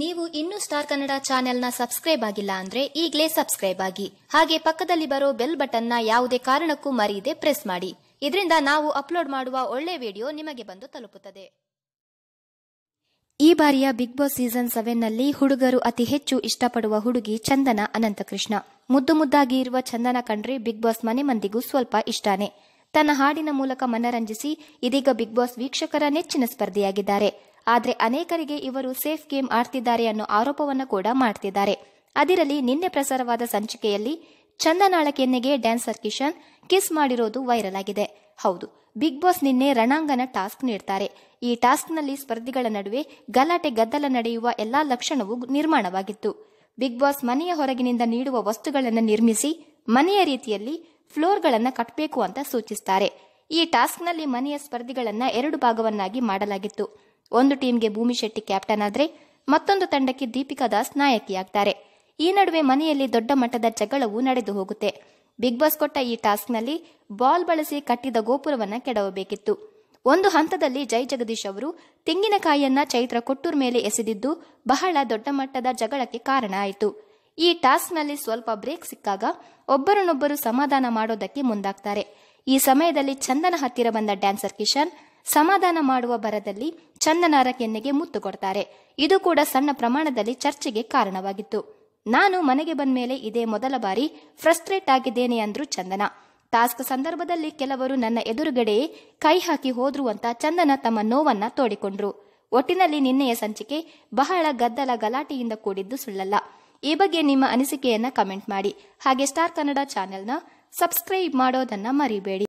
ನೀವು ಇನ್ನೂ ಸ್ಟಾರ್ ಕನ್ನಡ ಚಾನೆಲ್ನ ಸಬ್ಸ್ಕ್ರೈಬ್ ಆಗಿಲ್ಲ ಅಂದ್ರೆ ಈಗಲೇ ಸಬ್ಸ್ಕ್ರೈಬ್ ಆಗಿ ಹಾಗೆ ಪಕ್ಕದಲ್ಲಿ ಬರೋ ಬೆಲ್ ಬಟನ್ನ ಯಾವುದೇ ಕಾರಣಕ್ಕೂ ಮರೆಯದೆ ಪ್ರೆಸ್ ಮಾಡಿ ಇದರಿಂದ ನಾವು ಅಪ್ಲೋಡ್ ಮಾಡುವ ಒಳ್ಳೆ ವಿಡಿಯೋ ನಿಮಗೆ ಬಂದು ತಲುಪುತ್ತದೆ ಈ ಬಾರಿಯ ಬಿಗ್ ಬಾಸ್ ಸೀಸನ್ ಸೆವೆನ್ನಲ್ಲಿ ಹುಡುಗರು ಅತಿ ಹೆಚ್ಚು ಇಷ್ಟಪಡುವ ಹುಡುಗಿ ಚಂದನ ಅನಂತಕೃಷ್ಣ ಮುದ್ದು ಮುದ್ದಾಗಿ ಇರುವ ಚಂದನ ಕಂಡ್ರೆ ಬಿಗ್ ಬಾಸ್ ಮನೆ ಮಂದಿಗೂ ಸ್ವಲ್ಪ ಇಷ್ಟಾನೆ ತನ್ನ ಹಾಡಿನ ಮೂಲಕ ಮನರಂಜಿಸಿ ಇದೀಗ ಬಿಗ್ ಬಾಸ್ ವೀಕ್ಷಕರ ನೆಚ್ಚಿನ ಸ್ಪರ್ಧೆಯಾಗಿದ್ದಾರೆ ಆದರೆ ಅನೇಕರಿಗೆ ಇವರು ಸೇಫ್ ಗೇಮ್ ಆಡ್ತಿದ್ದಾರೆ ಅನ್ನೋ ಆರೋಪವನ್ನು ಕೂಡ ಮಾಡ್ತಿದ್ದಾರೆ ಅದಿರಲಿ ನಿನ್ನೆ ಪ್ರಸಾರವಾದ ಸಂಚಿಕೆಯಲ್ಲಿ ಚಂದನಾಳ ಕೆನ್ನೆಗೆ ಡ್ಯಾನ್ಸರ್ ಕಿಶನ್ ಕಿಸ್ ಮಾಡಿರೋದು ವೈರಲ್ ಆಗಿದೆ ಹೌದು ಬಿಗ್ ಬಾಸ್ ನಿನ್ನೆ ರಣಾಂಗನ ಟಾಸ್ಕ್ ನೀಡ್ತಾರೆ ಈ ಟಾಸ್ಕ್ನಲ್ಲಿ ಸ್ಪರ್ಧಿಗಳ ನಡುವೆ ಗಲಾಟೆ ಗದ್ದಲ ನಡೆಯುವ ಎಲ್ಲಾ ಲಕ್ಷಣವೂ ನಿರ್ಮಾಣವಾಗಿತ್ತು ಬಿಗ್ ಬಾಸ್ ಮನೆಯ ಹೊರಗಿನಿಂದ ನೀಡುವ ವಸ್ತುಗಳನ್ನು ನಿರ್ಮಿಸಿ ಮನೆಯ ರೀತಿಯಲ್ಲಿ ಫ್ಲೋರ್ಗಳನ್ನು ಕಟ್ಟಬೇಕು ಅಂತ ಸೂಚಿಸುತ್ತಾರೆ ಈ ಟಾಸ್ಕ್ನಲ್ಲಿ ಮನೆಯ ಸ್ಪರ್ಧಿಗಳನ್ನು ಎರಡು ಭಾಗವನ್ನಾಗಿ ಮಾಡಲಾಗಿತ್ತು ಒಂದು ಟೀಮ್ಗೆ ಭೂಮಿ ಶೆಟ್ಟಿ ಕ್ಯಾಪ್ಟನ್ ಆದ್ರೆ ಮತ್ತೊಂದು ತಂಡಕ್ಕೆ ದೀಪಿಕಾ ದಾಸ್ ನಾಯಕಿಯಾಗ್ತಾರೆ ಈ ನಡುವೆ ಮನೆಯಲ್ಲಿ ದೊಡ್ಡ ಮಟ್ಟದ ಜಗಳವು ನಡೆದು ಹೋಗುತ್ತೆ ಬಿಗ್ ಬಾಸ್ ಕೊಟ್ಟ ಈ ಟಾಸ್ಕ್ನಲ್ಲಿ ಬಾಲ್ ಬಳಸಿ ಕಟ್ಟಿದ ಗೋಪುರವನ್ನ ಕೆಡವಬೇಕಿತ್ತು ಒಂದು ಹಂತದಲ್ಲಿ ಜೈ ಜಗದೀಶ್ ಅವರು ತೆಂಗಿನಕಾಯಿಯನ್ನ ಚೈತ್ರ ಕೊಟ್ಟೂರ್ ಮೇಲೆ ಎಸೆದಿದ್ದು ಬಹಳ ದೊಡ್ಡ ಮಟ್ಟದ ಜಗಳಕ್ಕೆ ಕಾರಣ ಆಯಿತು ಈ ಟಾಸ್ಕ್ನಲ್ಲಿ ಸ್ವಲ್ಪ ಬ್ರೇಕ್ ಸಿಕ್ಕಾಗ ಒಬ್ಬರನ್ನೊಬ್ಬರು ಸಮಾಧಾನ ಮಾಡೋದಕ್ಕೆ ಮುಂದಾಗ್ತಾರೆ ಈ ಸಮಯದಲ್ಲಿ ಚಂದನ ಹತ್ತಿರ ಬಂದ ಡ್ಯಾನ್ಸರ್ ಕಿಶನ್ ಸಮಾಧಾನ ಮಾಡುವ ಬರದಲ್ಲಿ ಚಂದನಾರ ಕೆನ್ನೆಗೆ ಮುತ್ತು ಕೊಡ್ತಾರೆ ಇದು ಕೂಡ ಸಣ್ಣ ಪ್ರಮಾಣದಲ್ಲಿ ಚರ್ಚೆಗೆ ಕಾರಣವಾಗಿತ್ತು ನಾನು ಮನೆಗೆ ಬಂದ ಮೇಲೆ ಇದೇ ಮೊದಲ ಬಾರಿ ಫ್ರಸ್ಟ್ರೇಟ್ ಆಗಿದ್ದೇನೆ ಅಂದ್ರು ಚಂದನ ಟಾಸ್ಕ್ ಸಂದರ್ಭದಲ್ಲಿ ಕೆಲವರು ನನ್ನ ಎದುರುಗಡೆಯೇ ಕೈ ಹಾಕಿ ಹೋದ್ರು ಅಂತ ಚಂದನ ತಮ್ಮ ನೋವನ್ನ ತೋಡಿಕೊಂಡ್ರು ಒಟ್ಟಿನಲ್ಲಿ ನಿನ್ನೆಯ ಸಂಚಿಕೆ ಬಹಳ ಗದ್ದಲ ಗಲಾಟೆಯಿಂದ ಕೂಡಿದ್ದು ಸುಳ್ಳಲ್ಲ ಈ ಬಗ್ಗೆ ನಿಮ್ಮ ಅನಿಸಿಕೆಯನ್ನ ಕಮೆಂಟ್ ಮಾಡಿ ಹಾಗೆ ಸ್ಟಾರ್ ಕನ್ನಡ ಚಾನೆಲ್ನ ಸಬ್ಸ್ಕ್ರೈಬ್ ಮಾಡೋದನ್ನ ಮರಿಬೇಡಿ